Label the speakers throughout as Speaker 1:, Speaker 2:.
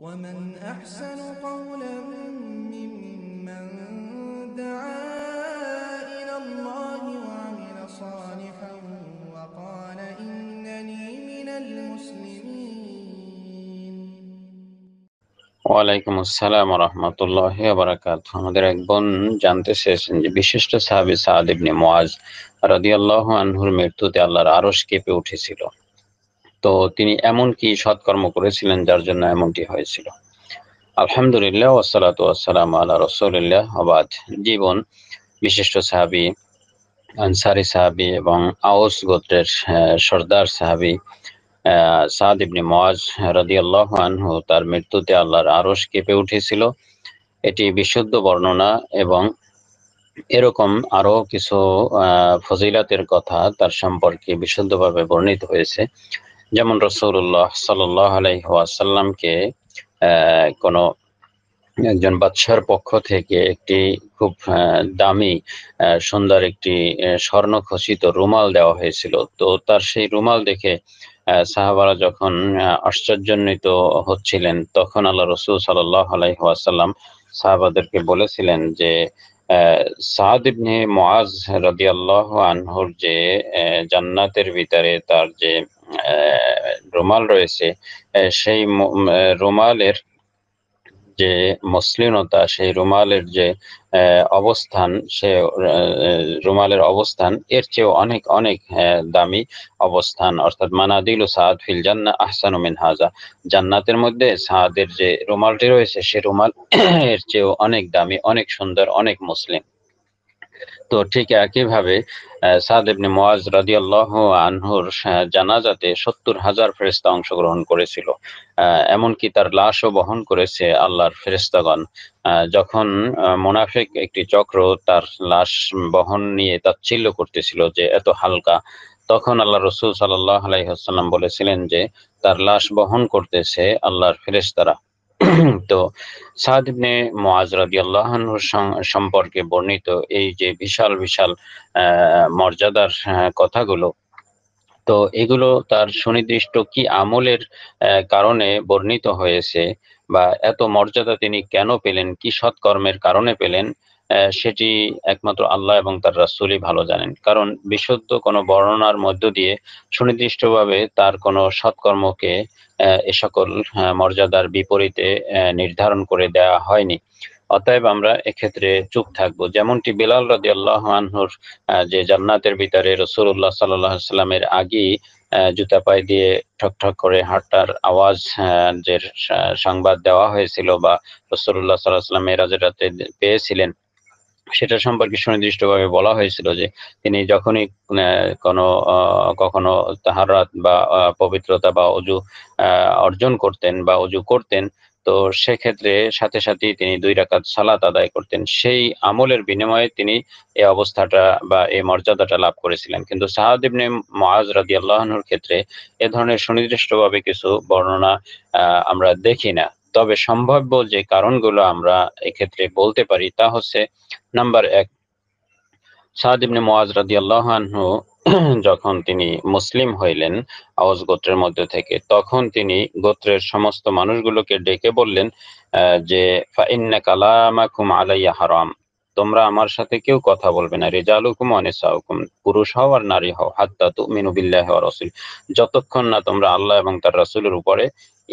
Speaker 1: ومن أحسن قولا ممن دعا إلى الله وعمل صالحا وقال إنني من المسلمين وعليكم السلام ورحمة الله وبركاته আমাদের এক বোন জানতে চেয়েছেন যে বিশিষ্ট সাহাবী সাদ ইবনে মুয়াজ রাদিয়াল্লাহু আনহুর মৃত্যুতে আল্লাহর আরশ কেঁপে উঠেছিল তো তিনি এমন কি সৎকর্ম করেছিলেন যার জন্য এমনটি হয়েছিল আলহামদুলিল্লাহ ওসালাত ওয়াসালাম আল্লাহ রসুলিল্লাহ আবাদ জীবন বিশিষ্ট সাহাবি আনসারি সাহাবি এবং আউস গোত্রের সর্দার সাহাবি সাদ ইবনে মজ রদিয়াল্লাহ আনহু তার মৃত্যুতে আল্লাহর আরশ কেঁপে উঠেছিল এটি বিশুদ্ধ বর্ণনা এবং এরকম আরো কিছু ফজিলাতের কথা তার সম্পর্কে বিশুদ্ধভাবে বর্ণিত হয়েছে যেমন রসৌল্লাহ সাল্লাহ আলহাসাল্লামকে কোনো একজন বাদশার পক্ষ থেকে একটি খুব দামি সুন্দর একটি স্বর্ণ স্বর্ণখচিত রুমাল দেওয়া হয়েছিল তো তার সেই রুমাল দেখে সাহাবারা যখন আশ্চর্যান্বিত হচ্ছিলেন তখন আল্লাহ রসুল সাল্লাহ আলাইহাসাল্লাম সাহাবাদেরকে বলেছিলেন যে সাহাদিবনে ইবনে মোয়াজ রদিয়াল্লাহ আনহুর যে জান্নাতের ভিতরে তার যে রুমাল রয়েছে সেই রুমালের যে মসলিনতা সেই রুমালের যে অবস্থান সে রুমালের অবস্থান এর চেয়েও অনেক অনেক দামি অবস্থান অর্থাৎ মানাদিল সাদ ফিল জান্না আহসান মিন হাজা জান্নাতের মধ্যে সাদের যে রুমালটি রয়েছে সে রুমাল এর চেয়েও অনেক দামি অনেক সুন্দর অনেক মুসলিম তো ঠিক একইভাবে সাদ ইবনে মোয়াজ রাদিয়াল্লাহ আনহুর জানাজাতে সত্তর হাজার ফেরেস্তা অংশগ্রহণ করেছিল এমনকি তার লাশও বহন করেছে আল্লাহর ফেরেস্তাগণ যখন মোনাফেক একটি চক্র তার লাশ বহন নিয়ে তাচ্ছিল্য করতেছিল যে এত হালকা তখন আল্লাহ রসুল সাল্লাহ আলাইহাল্লাম বলেছিলেন যে তার লাশ বহন করতেছে আল্লাহর ফেরেস্তারা তো সাদনে মোয়াজ রাদিয়াল্লাহনুর সম্পর্কে বর্ণিত এই যে বিশাল বিশাল মর্যাদার কথাগুলো তো এগুলো তার সুনির্দিষ্ট কি আমলের কারণে বর্ণিত হয়েছে বা এত মর্যাদা তিনি কেন পেলেন কি সৎকর্মের কারণে পেলেন সেটি একমাত্র আল্লাহ এবং তার রাসুলই ভালো জানেন কারণ বিশুদ্ধ কোনো বর্ণনার মধ্য দিয়ে সুনির্দিষ্টভাবে তার কোনো সৎকর্মকে এ সকল মর্যাদার বিপরীতে নির্ধারণ করে দেয়া হয়নি অতএব আমরা এক্ষেত্রে চুপ থাকবো যেমনটি বিলাল রাজি আল্লাহ আনহুর যে জান্নাতের ভিতরে রসুল্লাহ সাল্লাহ সাল্লামের আগেই জুতা পায়ে দিয়ে ঠকঠক করে হাঁটার আওয়াজ যে সংবাদ দেওয়া হয়েছিল বা রসুল্লাহ সাল্লাহ সাল্লাম এরাজের রাতে পেয়েছিলেন সেটা সম্পর্কে সুনির্দিষ্টভাবে বলা হয়েছিল যে তিনি যখনই কোনো কখনো তাহারাত বা পবিত্রতা বা অজু অর্জন করতেন বা অজু করতেন তো সেক্ষেত্রে সাথে সাথেই তিনি দুই রাকাত সালাত আদায় করতেন সেই আমলের বিনিময়ে তিনি এই অবস্থাটা বা এই মর্যাদাটা লাভ করেছিলেন কিন্তু সাহাদিবনে মহাজ মুআজ রাদিয়াল্লাহুর ক্ষেত্রে এ ধরনের সুনির্দিষ্টভাবে কিছু বর্ণনা আমরা দেখি না তবে সম্ভাব্য যে কারণগুলো আমরা এক্ষেত্রে বলতে পারি তা হচ্ছে নাম্বার এক সাদ ইবনে মোয়াজ রাদি আনহু যখন তিনি মুসলিম হইলেন আওয়াজ গোত্রের মধ্যে থেকে তখন তিনি গোত্রের সমস্ত মানুষগুলোকে ডেকে বললেন যে ফাইন্না কালামাকুম আলাইয়া হারাম তোমরা আমার সাথে কেউ কথা বলবে না রেজালুকুম অনেসাউকুম পুরুষ হও আর নারী হও হাত্তা তু মিনুবিল্লাহ রসুল যতক্ষণ না তোমরা আল্লাহ এবং তার রাসুলের উপরে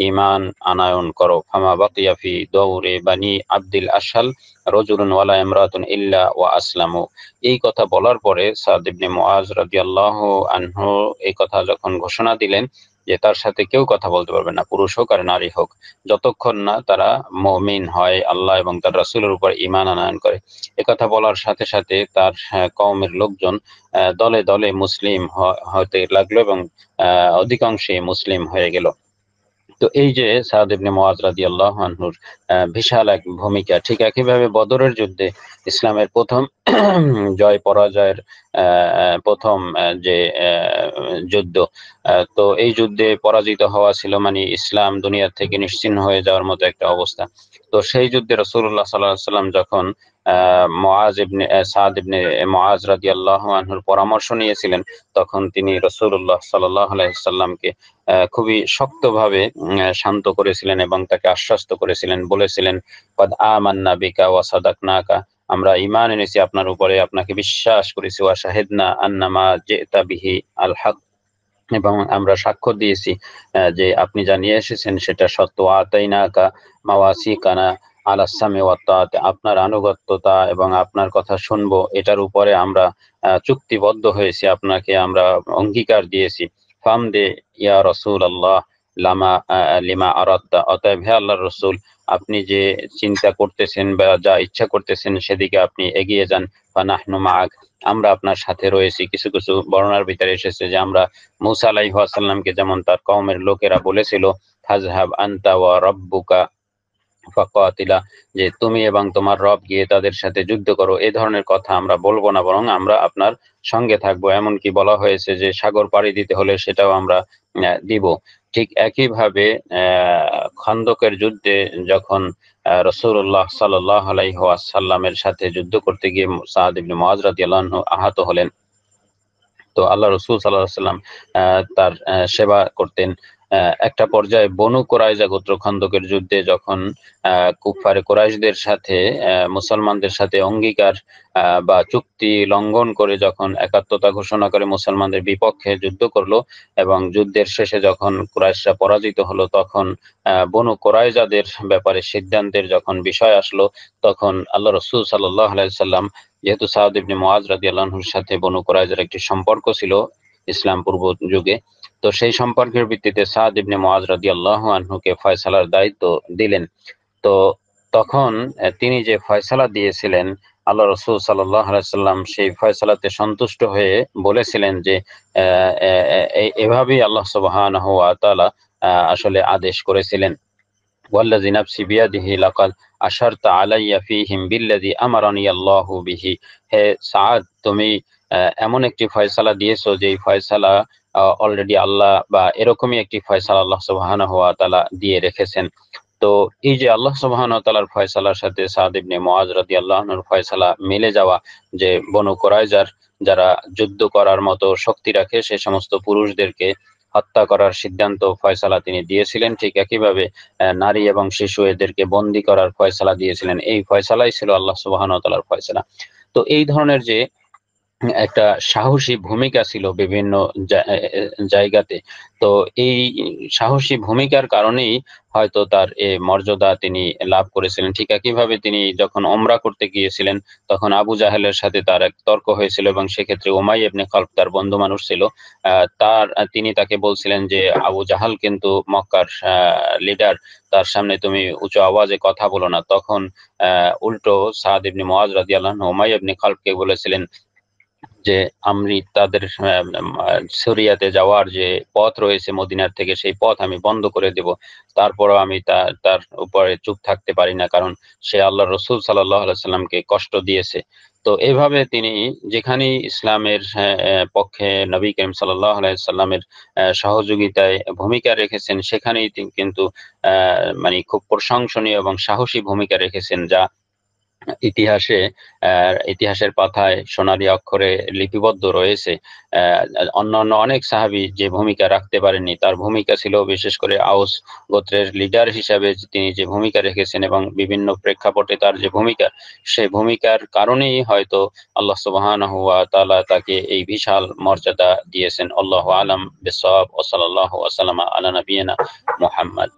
Speaker 1: ইমান আনায়ন করো ফামা বাকিয়াফি দৌরে বানি আব্দুল আশাল রজুলুন ওয়ালা ইমরাতুন ইল্লা ওয়া আসলামু এই কথা বলার পরে সাদ ইবনে মুআজ রাদিয়াল্লাহু আনহু এই কথা যখন ঘোষণা দিলেন যে তার সাথে কেউ কথা বলতে পারবে না পুরুষ হোক আর নারী হোক যতক্ষণ না তারা মমিন হয় আল্লাহ এবং তার রাসুলের উপর ইমান আনায়ন করে কথা বলার সাথে সাথে তার হ্যাঁ, কমের লোকজন দলে দলে মুসলিম হতে লাগলো এবং অধিকাংশে মুসলিম হয়ে গেল তো এই যে সাহাদেবনে ইবনে আল্লাহ রাদিয়াল্লাহু বিশাল এক ভূমিকা ঠিক একইভাবে বদরের যুদ্ধে ইসলামের প্রথম জয় পরাজয়ের প্রথম যে যুদ্ধ তো এই যুদ্ধে পরাজিত হওয়া ছিল মানে ইসলাম দুনিয়ার থেকে নিশ্চিন্ন হয়ে যাওয়ার মতো একটা অবস্থা তো সেই যুদ্ধে রসুল্লাহ সাল্লাহ সাল্লাম যখন মোয়াজ ইবনে সাদ ইবনে মোয়াজ রাজি আনহুর পরামর্শ নিয়েছিলেন তখন তিনি রসুল্লাহ সাল্লাহ খুবই শক্তভাবে শান্ত করেছিলেন এবং তাকে আশ্বস্ত করেছিলেন বলেছিলেন কদ আমান্না বিকা ও সাদাক নাকা আমরা ইমান এনেছি আপনার উপরে আপনাকে বিশ্বাস করেছি ওয়া শাহেদনা আন্নামা জে তাবিহি আল হক এবং আমরা সাক্ষ্য দিয়েছি যে আপনি যা নিয়ে এসেছেন সেটা সত্য আতাই আতাইনাকা মাওয়াসিকানা কানা আলাসামে আপনার আনুগত্যতা এবং আপনার কথা শুনব এটার উপরে আমরা চুক্তিবদ্ধ হয়েছি আপনাকে আমরা অঙ্গীকার দিয়েছি ফাম দে ইয়া রসুল আল্লাহ লামা লিমা আরাদ্দা অতএব হে আল্লাহ রসুল আপনি যে চিন্তা করতেছেন বা যা ইচ্ছা করতেছেন সেদিকে আপনি এগিয়ে যান ফানাহনু মাগ আমরা আপনার সাথে রয়েছি কিছু কিছু বর্ণার ভিতরে এসেছে যে আমরা মুসা আলাইহাসাল্লামকে যেমন তার কওমের লোকেরা বলেছিল হাজহাব আন্তা ওয়া রব্বুকা ফাকাতিলা যে তুমি এবং তোমার রব গিয়ে তাদের সাথে যুদ্ধ করো এই ধরনের কথা আমরা বলবো না বরং আমরা আপনার সঙ্গে থাকবো এমনকি বলা হয়েছে যে সাগর পাড়ি দিতে হলে সেটাও আমরা দিব ঠিক একইভাবে খন্দকের যুদ্ধে যখন রসুল্লাহ সাল্লাহ সাল্লামের সাথে যুদ্ধ করতে গিয়ে সাদ মহাজরাত আহত হলেন তো আল্লাহ রসুল সাল্লাহ সাল্লাম তার সেবা করতেন একটা পর্যায়ে বনু কোরাইজা গোত্র খন্দকের যুদ্ধে যখন কুফারে কোরাইশদের সাথে মুসলমানদের সাথে অঙ্গীকার বা চুক্তি লঙ্ঘন করে যখন একাত্মতা ঘোষণা করে মুসলমানদের বিপক্ষে যুদ্ধ করলো এবং যুদ্ধের শেষে যখন কুরাইশরা পরাজিত হলো তখন বনু কোরাইজাদের ব্যাপারে সিদ্ধান্তের যখন বিষয় আসলো তখন আল্লাহ রসুল সাল্লাহ আলাইসাল্লাম যেহেতু সাউদ ইবনে মোয়াজ আল্লাহর সাথে বনু কোরাইজার একটি সম্পর্ক ছিল ইসলাম পূর্ব যুগে তো সেই সম্পর্কের ভিত্তিতে সাদ ইবনে মোয়াজ রাজি আল্লাহ আনহুকে ফয়সালার দায়িত্ব দিলেন তো তখন তিনি যে ফয়সালা দিয়েছিলেন আল্লাহ রসুল সাল্লাম সেই ফয়সালাতে সন্তুষ্ট হয়ে বলেছিলেন যে এভাবেই আল্লাহ সুবাহান আসলে আদেশ করেছিলেন তুমি এমন একটি ফয়সালা দিয়েছ যে ফয়সালা অলরেডি আল্লাহ বা এরকমই একটি ফয়সাল আল্লাহ সুবাহান হওয়া তালা দিয়ে রেখেছেন তো এই যে আল্লাহ সুবাহান তালার ফয়সালার সাথে সাহাদিবনে মোয়াজ রাদি আল্লাহনুর ফয়সালা মিলে যাওয়া যে বনু কোরাইজার যারা যুদ্ধ করার মতো শক্তি রাখে সে সমস্ত পুরুষদেরকে হত্যা করার সিদ্ধান্ত ফয়সালা তিনি দিয়েছিলেন ঠিক একইভাবে নারী এবং শিশু এদেরকে বন্দি করার ফয়সালা দিয়েছিলেন এই ফয়সালাই ছিল আল্লাহ সুবাহ তালার ফয়সালা তো এই ধরনের যে একটা সাহসী ভূমিকা ছিল বিভিন্ন জায়গাতে তো এই সাহসী ভূমিকার কারণেই হয়তো তার এ মর্যাদা তিনি লাভ করেছিলেন ঠিক একইভাবে তিনি যখন ওমরা করতে গিয়েছিলেন তখন আবু জাহেলের সাথে তার এক তর্ক হয়েছিল এবং সেক্ষেত্রে ওমাই এবনে খল্প তার বন্ধু মানুষ ছিল তার তিনি তাকে বলছিলেন যে আবু জাহাল কিন্তু মক্কার লিডার তার সামনে তুমি উঁচু আওয়াজে কথা বলো না তখন উল্টো সাদ ইবনে মোয়াজ রাদিয়াল্লাহু ওমাই ইবনে খল্পকে বলেছিলেন যে আমি তাদের সরিয়াতে যাওয়ার যে পথ রয়েছে মদিনার থেকে সেই পথ আমি বন্ধ করে দেব তারপরও আমি তার উপরে চুপ থাকতে পারি না কারণ সে আল্লাহ রসুল সাল্লাহ সাল্লামকে কষ্ট দিয়েছে তো এভাবে তিনি যেখানেই ইসলামের পক্ষে নবী করিম সাল্লাহ সাল্লামের সহযোগিতায় ভূমিকা রেখেছেন সেখানেই কিন্তু মানে খুব প্রশংসনীয় এবং সাহসী ভূমিকা রেখেছেন যা ইতিহাসে ইতিহাসের পাতায় সোনালী অক্ষরে লিপিবদ্ধ রয়েছে অন্যান্য অনেক সাহাবি যে ভূমিকা রাখতে পারেননি তার ভূমিকা ছিল বিশেষ করে আউস গোত্রের লিডার হিসাবে তিনি যে ভূমিকা রেখেছেন এবং বিভিন্ন প্রেক্ষাপটে তার যে ভূমিকা সে ভূমিকার কারণেই হয়তো আল্লাহ সুবাহান হুয়া তালা তাকে এই বিশাল মর্যাদা দিয়েছেন আল্লাহ আলম বেসব ও সাল্লাহ আসালামা আলানা নবীনা মোহাম্মদ